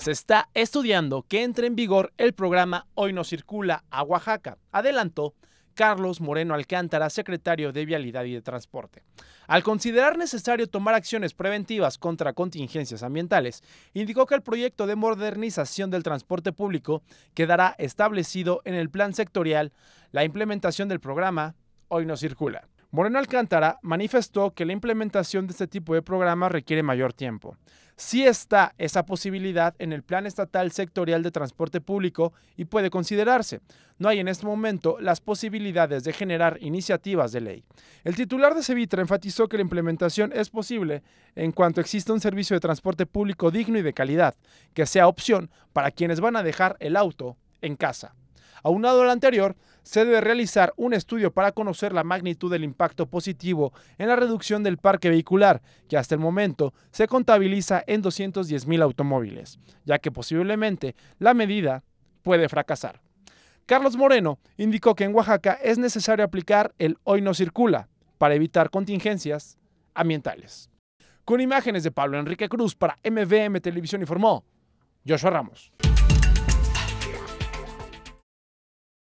se está estudiando que entre en vigor el programa Hoy no circula a Oaxaca, adelantó Carlos Moreno Alcántara, secretario de Vialidad y de Transporte. Al considerar necesario tomar acciones preventivas contra contingencias ambientales, indicó que el proyecto de modernización del transporte público quedará establecido en el plan sectorial. La implementación del programa hoy no circula. Moreno Alcántara manifestó que la implementación de este tipo de programas requiere mayor tiempo. Sí está esa posibilidad en el Plan Estatal Sectorial de Transporte Público y puede considerarse. No hay en este momento las posibilidades de generar iniciativas de ley. El titular de Cevitra enfatizó que la implementación es posible en cuanto exista un servicio de transporte público digno y de calidad, que sea opción para quienes van a dejar el auto en casa. lado lo anterior, se debe realizar un estudio para conocer la magnitud del impacto positivo en la reducción del parque vehicular, que hasta el momento se contabiliza en 210 mil automóviles, ya que posiblemente la medida puede fracasar. Carlos Moreno indicó que en Oaxaca es necesario aplicar el hoy no circula para evitar contingencias ambientales. Con imágenes de Pablo Enrique Cruz para MVM Televisión informó Joshua Ramos.